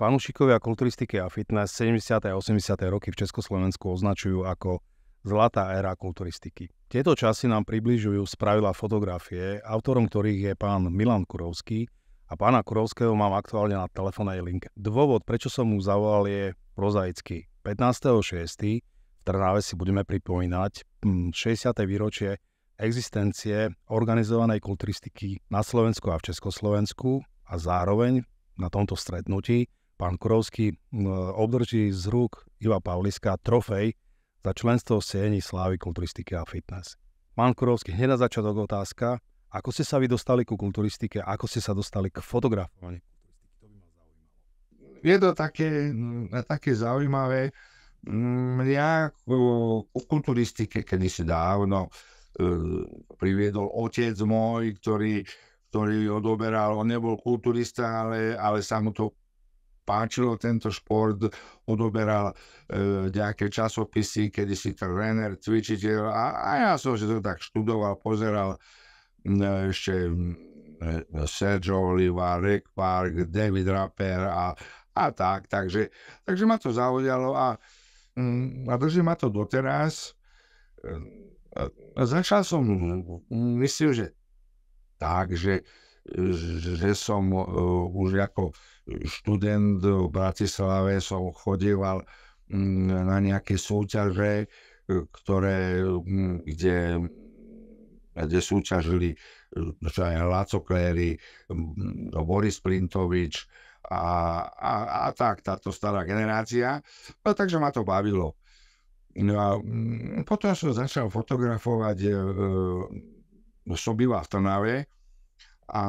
Fanúšikovia kulturistiky a fitness 70. a 80. roky v Československu označujú ako zlatá éra kulturistiky. Tieto časy nám približujú spravila fotografie, autorom ktorých je pán Milan Kurovský a pána Kurovského mám aktuálne na telefónnej linke. Dôvod, prečo som mu zavolal, je prozaický. 15.6. v Trnave si budeme pripomínať 60. Hm, výročie existencie organizovanej kulturistiky na Slovensku a v Československu a zároveň na tomto stretnutí pán Kurovský obdrží z rúk Iva Pavliska trofej za členstvo v Sieni Slávy kulturistiky a fitness. Pán Kurovský, hneď na začiatok otázka, ako ste sa vy dostali ku kulturistike, ako ste sa dostali k fotografovaniu? Je to také, mm, také zaujímavé. Mm, ja o ku kulturistike kedysi dávno e, priviedol otec môj, ktorý ktorý odoberal, on nebol kulturista, ale, ale sa mu to páčilo tento šport, odoberal e, nejaké časopisy, kedy si tréner, cvičiteľ a, a ja som si to tak študoval, pozeral e, ešte e, Sergio Oliva, Rick Park, David Rapper a, a tak, takže, takže ma to zaujalo a, a drží ma to doteraz. E, a, začal som, myslím, že tak, že, že som uh, už ako študent v Bratislave som chodieval mm, na nejaké súťaže, e, ktoré, mm, kde, kde súťažili e, čo aj Laco Kléry, mm, no Boris Plintovič a, a, a tak, táto stará generácia. No, takže ma to bavilo. No a potom som začal fotografovať, e, e, som býval v Trnave a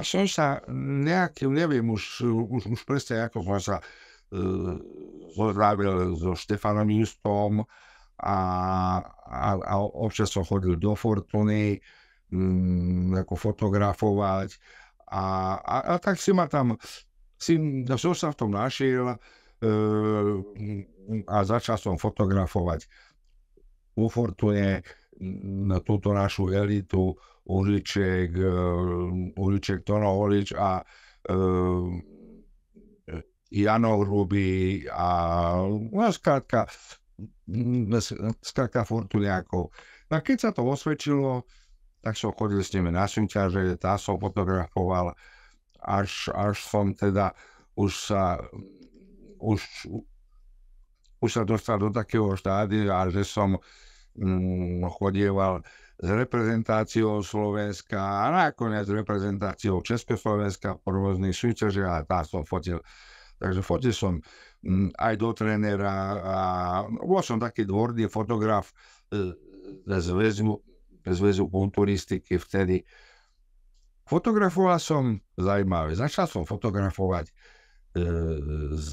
a som sa nejakým, neviem už, už, už presne ako som sa uh, e, zozdravil so Štefanom Justom a, a, a občas som chodil do Fortuny um, ako fotografovať a, a, a tak si ma tam, si, no, som sa v tom našiel uh, a začal som fotografovať u Fortune na túto našu elitu, uliček, e, uliček Tono Olič a uh, e, Jano Hrubý a no, skrátka, skrátka Fortuniakov. No a keď sa to osvedčilo, tak som chodil s nimi na súťaže, tá som fotografoval, až, až som teda už sa, už, už sa dostal do takého štádia, že som mm, chodieval s reprezentáciou Slovenska a nakoniec s reprezentáciou Československa po rôznych súťažiach a tam som fotil. Takže fotil som mm, aj do trénera a no, bol som taký dvorný fotograf e, ze zväzu, zväzu kulturistiky vtedy. Fotografoval som zaujímavé. Začal som fotografovať e, z,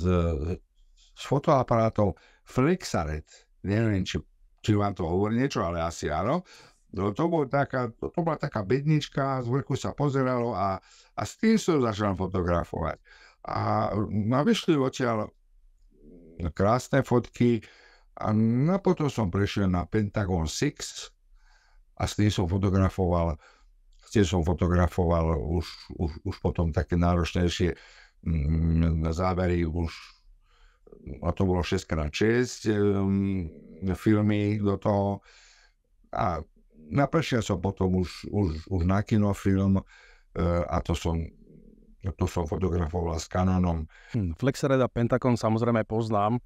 z fotoaparátov Flexaret. Neviem, či či vám to hovorí niečo, ale asi áno. No, to, bol taká, to, to bola taká bednička, z vrchu sa pozeralo a, a s tým som začal fotografovať. A, a vyšli odtiaľ krásne fotky a na potom som prešiel na Pentagon 6 a s tým som fotografoval s tým som fotografoval už, už, už potom také náročnejšie mm, závery už a to bolo 6x6 um, ehm, filmy do toho a naprešiel som potom už, už, už na kinofilm uh, a to som to som fotografoval s Canonom. Hmm, Flexred a samozrejme poznám.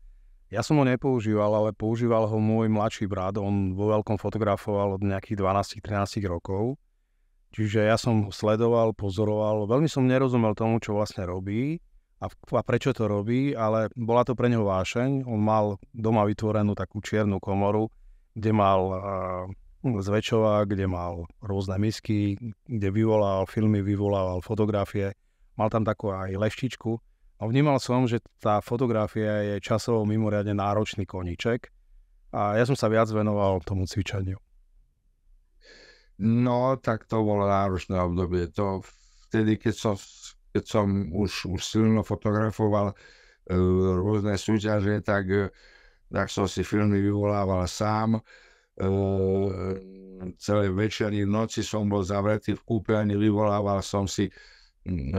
Ja som ho nepoužíval, ale používal ho môj mladší brat. On vo veľkom fotografoval od nejakých 12-13 rokov. Čiže ja som ho sledoval, pozoroval. Veľmi som nerozumel tomu, čo vlastne robí a, a prečo to robí, ale bola to pre neho vášeň. On mal doma vytvorenú takú čiernu komoru, kde mal uh, hm, zväčšova, kde mal rôzne misky, kde vyvolával filmy, vyvolával fotografie. Mal tam takú aj leštičku. A vnímal som, že tá fotografia je časovo mimoriadne náročný koníček a ja som sa viac venoval tomu cvičaniu. No, tak to bolo náročné obdobie. To vtedy, keď som keď som už, už silno fotografoval e, rôzne súťaže, tak, e, tak som si filmy vyvolával sám. E, celé večery, noci som bol zavretý v kúpeľni, vyvolával som si,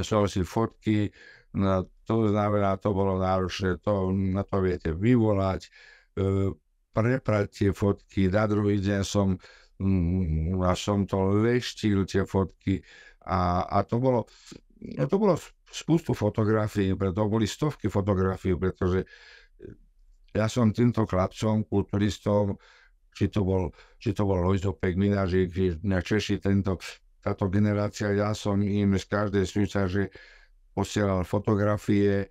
som si fotky, No, to znamená, to bolo náročné, to, na to viete vyvolať, e, preprať tie fotky, na druhý deň som, mm, a som to leštil tie fotky a, a to bolo, no to bolo spústu fotografií, preto boli stovky fotografií, pretože e, ja som týmto chlapcom, kulturistom, či to bol, či to bol Lojzo Pekmina, že na Češi tento, táto generácia, ja som im z každej súťaže posielal fotografie, e,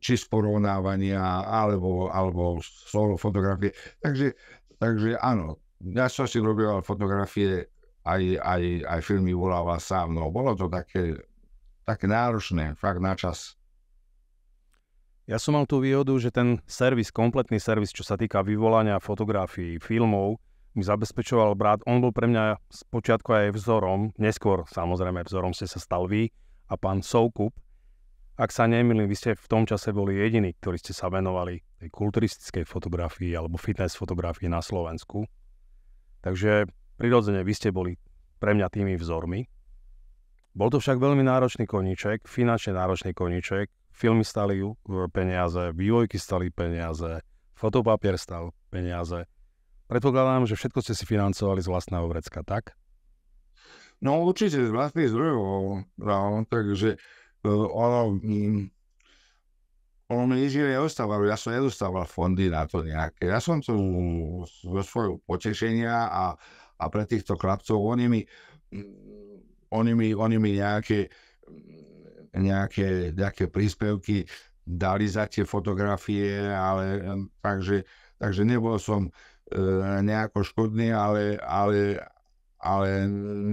či z porovnávania, alebo, alebo solo fotografie. Takže, takže áno, ja som si robil fotografie aj, aj, aj firmy vyvolával sám. No bolo to také, také náročné, fakt na čas. Ja som mal tú výhodu, že ten servis, kompletný servis, čo sa týka vyvolania fotografií, filmov, mi zabezpečoval brat. On bol pre mňa z počiatku aj vzorom, neskôr samozrejme vzorom ste sa stal vy a pán Soukup. Ak sa nemýlim, vy ste v tom čase boli jediní, ktorí ste sa venovali tej kulturistickej fotografii alebo fitness fotografii na Slovensku. Takže Prirodzene, vy ste boli pre mňa tými vzormi. Bol to však veľmi náročný koníček, finančne náročný koníček. Filmy stali peniaze, vývojky stali peniaze, fotopapier stal peniaze. Predpokladám, že všetko ste si financovali z vlastného vrecka, tak? No určite z vlastných zdrojov, no, takže e, ono, mm, ono mi nič iné neostávalo, ja som nedostával fondy na to nejaké. Ja som to zo svojho potešenia a, a pre týchto chlapcov oni mi, mm, oni mi, oni mi nejaké, mm, nejaké, nejaké príspevky dali za tie fotografie, ale mm, takže, takže nebol som e, nejako škodný, ale, ale, ale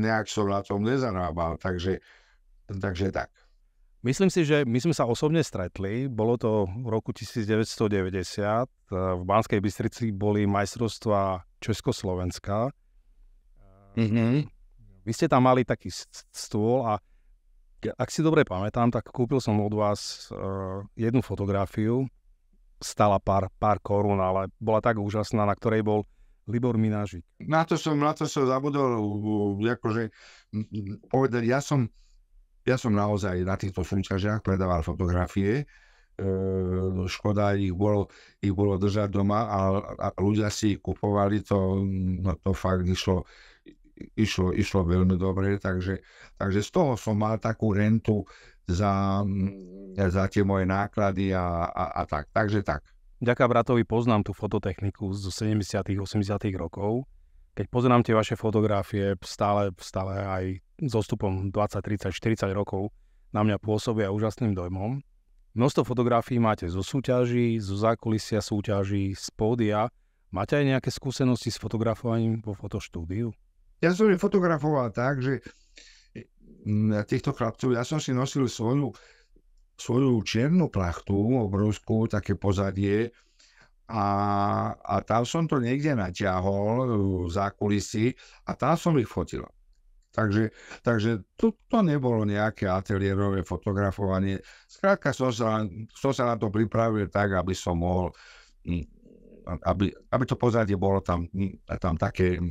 nejak som na tom nezarábal, takže, takže tak. Myslím si, že my sme sa osobne stretli, bolo to v roku 1990, e, v Banskej Bystrici boli majstrovstvá Československa, Mm-hmm. Vy ste tam mali taký stôl a ak si dobre pamätám, tak kúpil som od vás uh, jednu fotografiu, stala pár, pár korún, ale bola tak úžasná, na ktorej bol Libor Minážik. Na to som, na to som zabudol, akože povedať, ja som, ja som naozaj na týchto súťažiach predával fotografie, e, škoda, ich bolo, ich bolo držať doma a, a ľudia si ich kupovali, to, no, to fakt išlo išlo, išlo veľmi dobre, takže, takže z toho som mal takú rentu za, mm, za tie moje náklady a, a, a tak. Takže tak. Ďaká bratovi poznám tú fototechniku z 70 80 rokov. Keď pozerám tie vaše fotografie, stále, stále aj s odstupom 20, 30, 40 rokov na mňa pôsobia úžasným dojmom. Množstvo fotografií máte zo súťaží, zo zákulisia súťaží, z pódia. Máte aj nejaké skúsenosti s fotografovaním vo fotoštúdiu? Ja som ju fotografoval tak, že e, týchto chlapcov, ja som si nosil svoju, svoju čiernu plachtu, obrovskú, také pozadie, a, a tam som to niekde natiahol e, za kulisy a tam som ich fotil. Takže, takže to, to nebolo nejaké ateliérové fotografovanie. Skrátka som sa, som sa na to pripravil tak, aby som mohol, aby, aby to pozadie bolo tam, tam také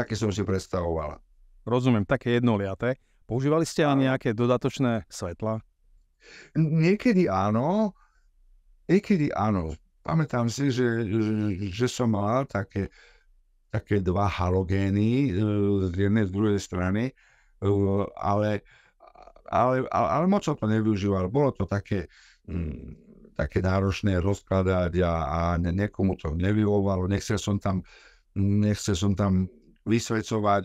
aké som si predstavoval. Rozumiem, také jednoliaté. Používali ste aj nejaké dodatočné svetla? Niekedy áno, niekedy áno. Pamätám si, že, že, že som mal také, také dva halogény e, z jednej, z druhej strany, e, ale, ale, ale, ale moc som to nevyužíval. Bolo to také, také náročné rozkladať a, a niekomu to nevyhovovalo. Nechcel som tam nechce som tam vysvedcovať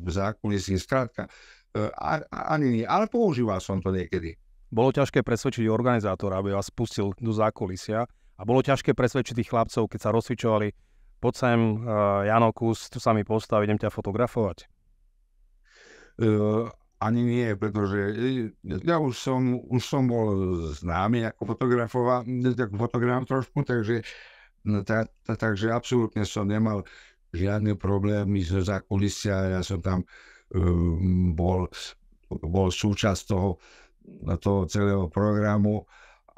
v zákulisí, skrátka. E, ani nie, ale používal som to niekedy. Bolo ťažké presvedčiť organizátora, aby vás pustil do zákulisia a bolo ťažké presvedčiť tých chlapcov, keď sa rozsvičovali, poď sem, uh, Jano Kus, tu sa mi postaví, idem ťa fotografovať. Uh, ani nie, pretože ja už som, už som bol známy ako, ako fotograf trošku, takže No ta, ta, takže absolútne som nemal žiadny problém ísť zákulisia, ja som tam um, bol, bol súčasť toho, toho celého programu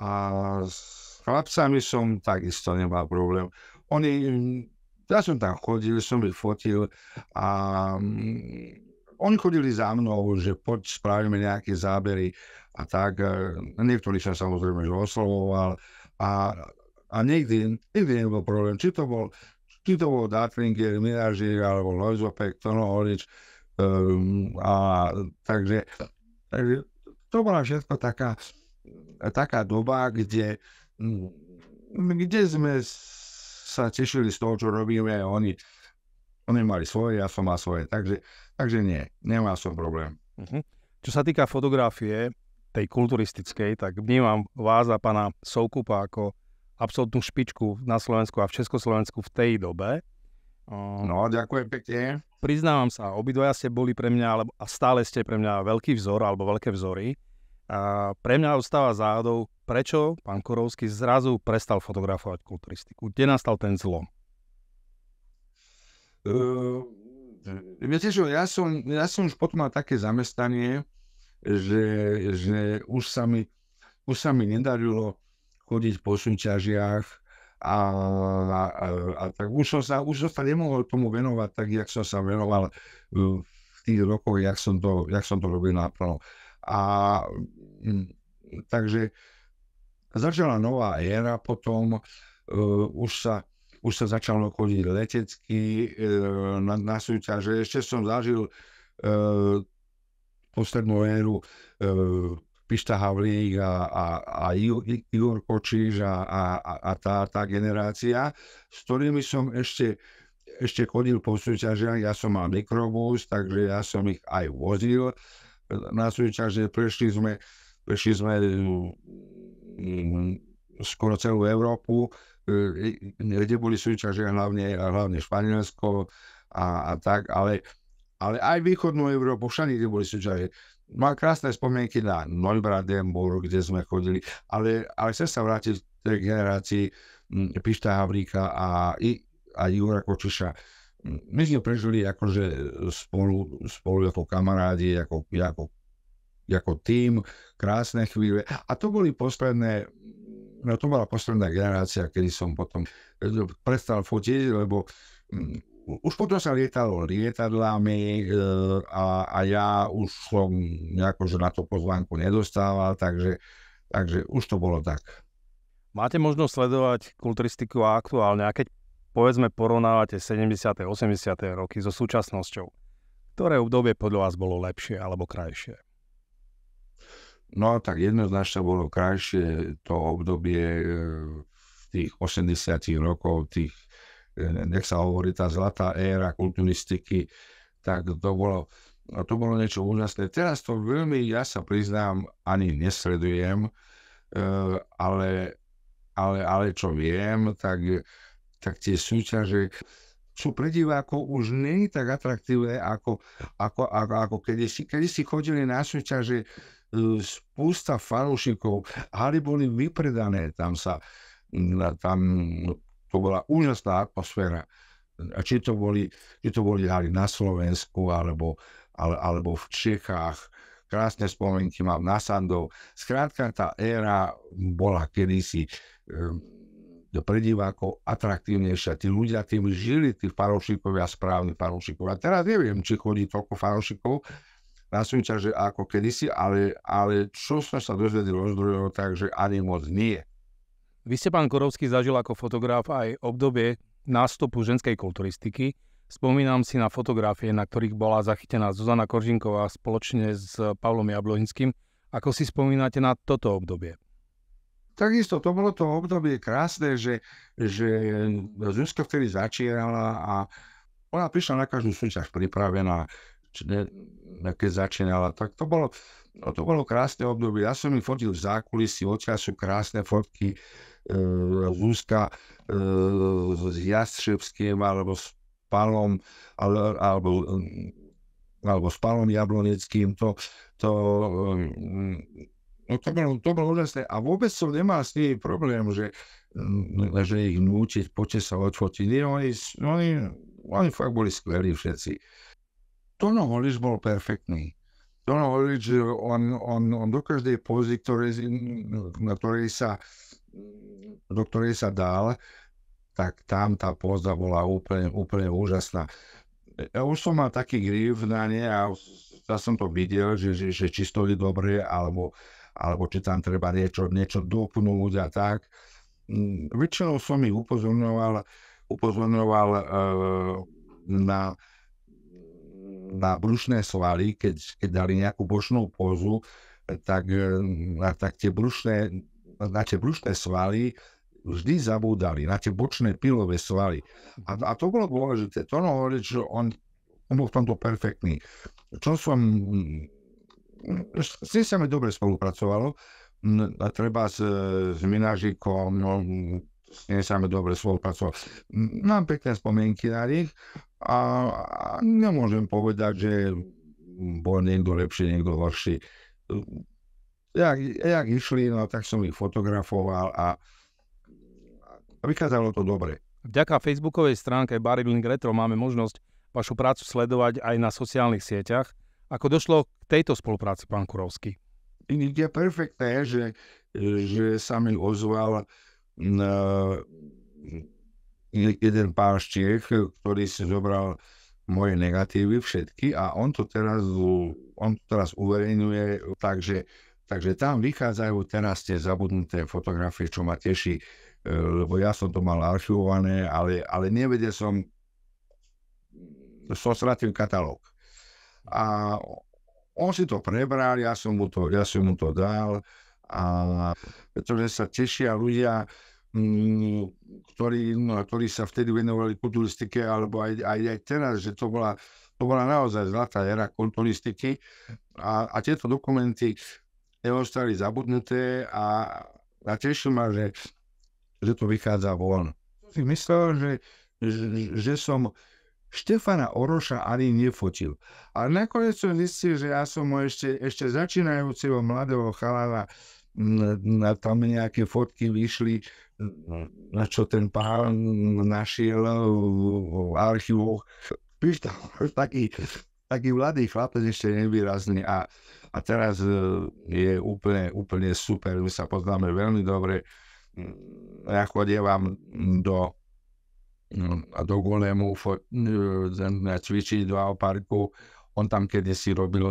a s chlapcami som takisto nemal problém. Oni, ja som tam chodil, som ich fotil a um, oni chodili za mnou, že poď spravíme nejaké zábery a tak. E, Niektorí sa samozrejme že oslovoval a, a nikdy, nikdy nebol problém. Či to bol, či to bol Datlinger, Miražír alebo Lojzopek, Tonohorič. Um, a takže, takže to bola všetko taká, taká doba, kde, mm, kde sme sa tešili z toho, čo robíme. Oni, oni mali svoje, ja som mal svoje. Takže, takže nie, nemá som problém. Uh-huh. Čo sa týka fotografie, tej kulturistickej, tak vnímam vás a pána Soukupa ako absolútnu špičku na Slovensku a v Československu v tej dobe. No, ďakujem pekne. Priznávam sa, obidvoja ste boli pre mňa, alebo, a stále ste pre mňa veľký vzor, alebo veľké vzory. A pre mňa ostáva záhadou, prečo pán Korovský zrazu prestal fotografovať kulturistiku. Kde nastal ten zlom? Uh, viete že ja som, ja som už potom mal také zamestanie, že, že už, sa mi, už sa mi nedarilo chodiť po súťažiach a, a, a, a tak už som, sa, už som sa nemohol tomu venovať tak, jak som sa venoval e, v tých rokoch, jak som to, jak som to robil naplno. A takže začala nová éra potom, uh, už sa už sa začalo chodiť letecky e, na, na súťaže. Ešte som zažil e, poslednú éru e, Pišta Havlík a, a, a Igor Kočíš a, a, a tá, tá generácia, s ktorými som ešte, ešte chodil po súťažiach. Ja som mal mikrobus, takže ja som ich aj vozil na súťaže. Prešli sme, prešli sme mm, mm skoro celú Európu, e, e, kde boli súťaže hlavne, hlavne Španielsko a, a tak, ale, ale aj východnú Európu, všade, kde boli súťaže má krásne spomienky na Neubrandenburg, kde sme chodili, ale, ale chcem sa vrátiť k tej generácii mm, Pišta Havríka a, a Jura Kočiša. My sme prežili akože spolu, spolu ako kamarádi, ako, ako, ako tým, krásne chvíle. A to boli posledné no to bola posledná generácia, kedy som potom eh, prestal fotiť, lebo mm, už potom sa lietalo lietadlami e, a, a ja už som že akože na to pozvánku nedostával, takže, takže už to bolo tak. Máte možnosť sledovať kulturistiku aktuálne, a keď povedzme porovnávate 70. 80. roky so súčasnosťou, ktoré obdobie podľa vás bolo lepšie alebo krajšie? No tak jednoznačne bolo krajšie to obdobie e, tých 80. rokov, tých Eh, nech sa hovorí, tá zlatá éra kulturistiky, tak to bolo, to bolo niečo úžasné. Teraz to veľmi, ja sa priznám, ani nesledujem, eh, ale, ale, ale čo viem, tak, tak tie súťaže sú pre divákov už nie tak atraktívne, ako, ako, ako, ako kedysi. Kedysi chodili na súťaže eh, spústa fanúšikov, haly boli vypredané, tam sa tam to bola úžasná atmosféra. A či to boli, či to boli hali na Slovensku, alebo, ale, alebo v Čechách, krásne spomienky mám na Sandov. Skrátka tá éra bola kedysi e, ehm, pre divákov atraktívnejšia. Tí ľudia tým žili, tí farošikovia, správni A Teraz neviem, či chodí toľko farošikov, na súťaže ako kedysi, ale, ale čo sme sa dozvedel od zdrojov, takže ani moc nie. Vy ste, pán Korovský, zažil ako fotograf aj obdobie nástupu ženskej kulturistiky. Spomínam si na fotografie, na ktorých bola zachytená Zuzana Koržinková spoločne s Pavlom Jablohinským. Ako si spomínate na toto obdobie? Takisto to bolo to obdobie krásne, že, že Zuzka vtedy začínala a ona prišla na každú súťaž pripravená, ne, keď začínala. Tak to bolo, no to bolo krásne obdobie. Ja som ju fotil v zákulisí, odtiaľ sú krásne fotky Zuzka e, e, s Jastřevským alebo s Palom, ale, alebo, mm, alebo s Palom Jabloneckým, to, to, mm, no to, bolo, to bolo úžasné. A vôbec som nemal s nimi problém, že, mm, že ich nútiť, poďte sa odfotiť. Nie, oni, oni, oni fakt boli skvelí všetci. Tono Holič bol perfektný. Tono Holič, on, on, on do každej pózy, ktoré, na ktorej sa do ktorej sa dal, tak tam tá pozda bola úplne, úplne úžasná. Ja už som mal taký grív na ne a ja som to videl, že, že, že či stojí dobre, alebo, alebo či tam treba niečo, niečo dopnúť a tak. Mm, väčšinou som ich upozorňoval, upozorňoval uh, na, na brušné svaly, keď, keď dali nejakú bočnú pozu, tak, e, tak tie brušné na tie brušné svaly vždy zabúdali, na tie bočné pilové svaly. A, a to bolo dôležité. To ono hovorí, že on, on bol v tomto perfektný. Čo som... S tým sa mi dobre spolupracovalo. A treba s, s Minážikom, no, s tým sa mi dobre spolupracovalo. Mám pekné spomienky na nich a, a nemôžem povedať, že bol niekto lepší, niekto horší jak, jak išli, no tak som ich fotografoval a, a vychádzalo to dobre. Vďaka facebookovej stránke Bodybuilding Retro máme možnosť vašu prácu sledovať aj na sociálnych sieťach. Ako došlo k tejto spolupráci, pán Kurovský? Je perfektné, že, že sa mi ozval mm, e, jeden pán štiech, ktorý si zobral moje negatívy všetky a on to teraz, on to teraz uverejňuje, takže Takže tam vychádzajú teraz tie zabudnuté fotografie, čo ma teší, e, lebo ja som to mal archivované, ale, ale nevedel som, som stratil katalóg. A on si to prebral, ja som mu to, ja som mu to dal, a pretože sa tešia ľudia, mm, ktorí, no, ktorí sa vtedy venovali kulturistike, alebo aj, aj, aj teraz, že to bola, to bola naozaj zlatá era kulturistiky. A, a tieto dokumenty neostali zabudnuté a, a teším ma, že, že to vychádza von. Si myslel, že, že, že som Štefana Oroša ani nefotil. A nakoniec som zistil, že ja som mu ešte, ešte začínajúceho mladého chalana na tam nejaké fotky vyšli, na čo ten pán našiel v archívoch. Píš tam taký, taký mladý chlapec ešte nevýrazný a a teraz e, je úplne, úplne super, my sa poznáme veľmi dobre. Mm, ja chodievam do no, a do Golemu e, cvičiť do parku. On tam si robil,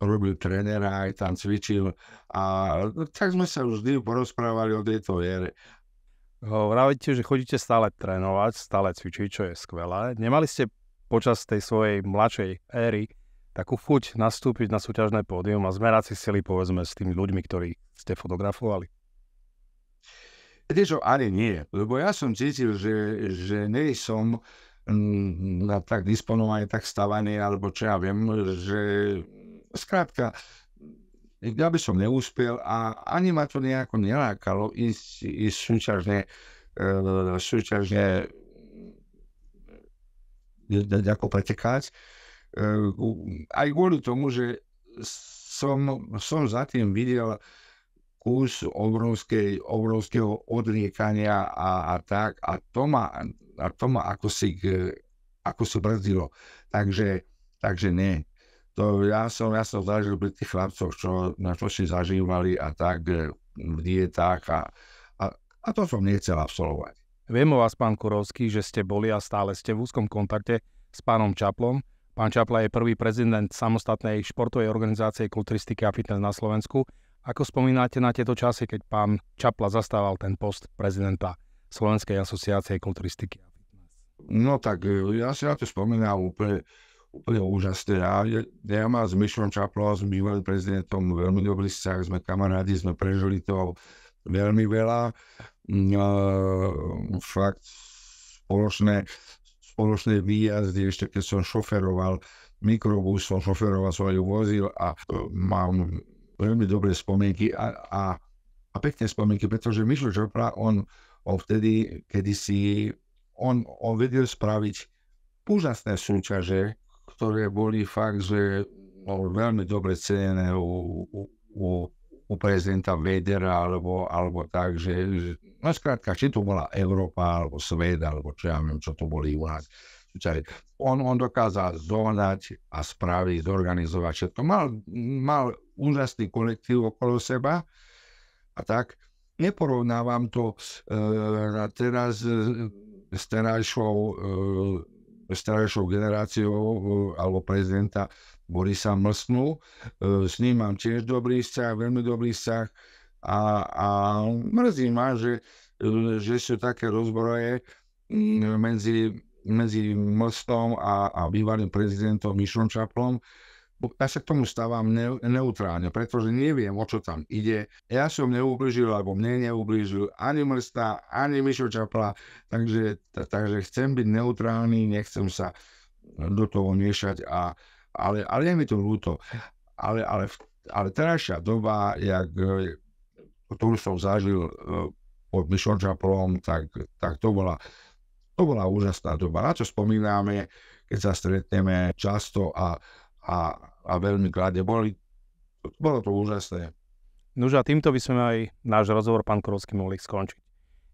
robil trenera aj tam cvičil. A tak sme sa vždy porozprávali o tejto viere. Hovoríte, že chodíte stále trénovať, stále cvičiť, čo je skvelé. Nemali ste počas tej svojej mladšej éry takú chuť nastúpiť na súťažné pódium a zmerať si sily, povedzme, s tými ľuďmi, ktorí ste fotografovali? Vieš, ani nie, lebo ja som cítil, že, že nej som mm, na tak disponovaný, tak stavaný, alebo čo ja viem, že skrátka, ja by som neúspel a ani ma to nejako nelákalo ísť, ísť súťažne, e, súťažne e, ako pretekať. E, aj kvôli tomu, že som, som za tým videl kus obrovskej, obrovského odriekania a, a tak. A to ma, a to ma ako, si, ako si brzdilo. Takže, takže nie. To ja som, ja som zažil pri tých chlapcoch, čo, na čo si zažívali a tak e, v dietách a, a, a to som nechcel absolvovať. Viem o vás, pán Kurovský, že ste boli a stále ste v úzkom kontakte s pánom Čaplom. Pán Čapla je prvý prezident samostatnej športovej organizácie kulturistiky a fitness na Slovensku. Ako spomínate na tieto časy, keď pán Čapla zastával ten post prezidenta Slovenskej asociácie kulturistiky a fitness? No tak, e, ja si na to spomínam úplne, úplne úžasne. Ja, ja, ja mám s Mišom Čaplom, s bývalým prezidentom veľmi dobrý vzťah, sme kamarádi, sme prežili to veľmi veľa. Uh, fakt spoločné spoločné výjazdy, ešte keď som šoferoval mikrobus, som šoferoval, svoj vozil a e, mám veľmi dobré spomienky a, a, a pekné spomienky, pretože Mišlo Žopra, on, on vtedy, si, on, on vedel spraviť úžasné súťaže, ktoré boli fakt, že no, veľmi dobre cenené u, u, u u prezidenta Vedera alebo, alebo tak, že, že no skrátka, či to bola Európa alebo svet, alebo čo ja viem, čo to boli u nás. On, on dokázal zohnať a spraviť, zorganizovať všetko. Mal, mal úžasný kolektív okolo seba a tak. Neporovnávam to e, teraz e, s terajšou, e, s terajšou generáciou e, alebo prezidenta Borisa Mlsnu. E, s ním mám tiež dobrý vzťah, veľmi dobrý vzťah a, a mrzí ma, že, e, že sú také rozbroje mm, medzi, medzi Mlsnom a, a bývalým prezidentom Mišom Čaplom. Ja sa k tomu stávam ne, neutrálne, pretože neviem, o čo tam ide. Ja som neublížil, alebo mne neublížil ani Mrsta, ani Mišo Čapla, takže, takže chcem byť neutrálny, nechcem sa do toho miešať a, ale, ale je mi to ľúto. Ale, ale, ale terajšia doba, jak, ktorú e, som zažil e, pod Mišom Čaplom, tak, tak to bola to bola úžasná doba. Na čo spomíname, keď sa stretneme často a, a, a veľmi kladne. Boli, bolo to úžasné. No a týmto by sme aj náš rozhovor, pán Korovský, mohli skončiť.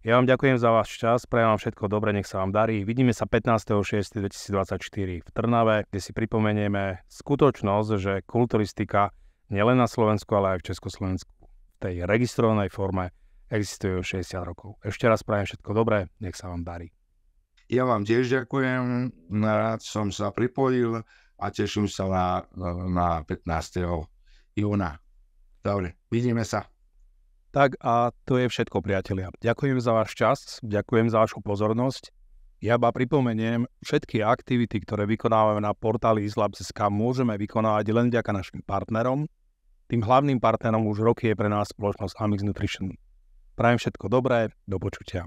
Ja vám ďakujem za váš čas, prajem vám všetko dobre, nech sa vám darí. Vidíme sa 15.6.2024 v Trnave, kde si pripomenieme skutočnosť, že kulturistika nielen na Slovensku, ale aj v Československu v tej registrovanej forme existuje už 60 rokov. Ešte raz prajem všetko dobré, nech sa vám darí. Ja vám tiež ďakujem, rád som sa pripojil a teším sa na, na 15. júna. Dobre, vidíme sa. Tak a to je všetko, priatelia. Ďakujem za váš čas, ďakujem za vašu pozornosť. Ja iba pripomeniem, všetky aktivity, ktoré vykonávame na portáli islab.sk môžeme vykonávať len vďaka našim partnerom. Tým hlavným partnerom už roky je pre nás spoločnosť Amix Nutrition. Prajem všetko dobré, do počutia.